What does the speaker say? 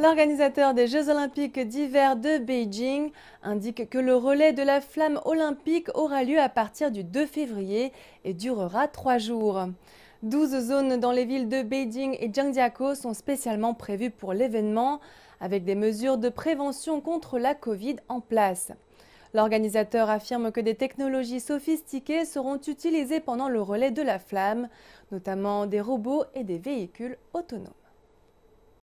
L'organisateur des Jeux olympiques d'hiver de Beijing indique que le relais de la flamme olympique aura lieu à partir du 2 février et durera trois jours. 12 zones dans les villes de Beijing et Zhangjiakou sont spécialement prévues pour l'événement, avec des mesures de prévention contre la Covid en place. L'organisateur affirme que des technologies sophistiquées seront utilisées pendant le relais de la flamme, notamment des robots et des véhicules autonomes.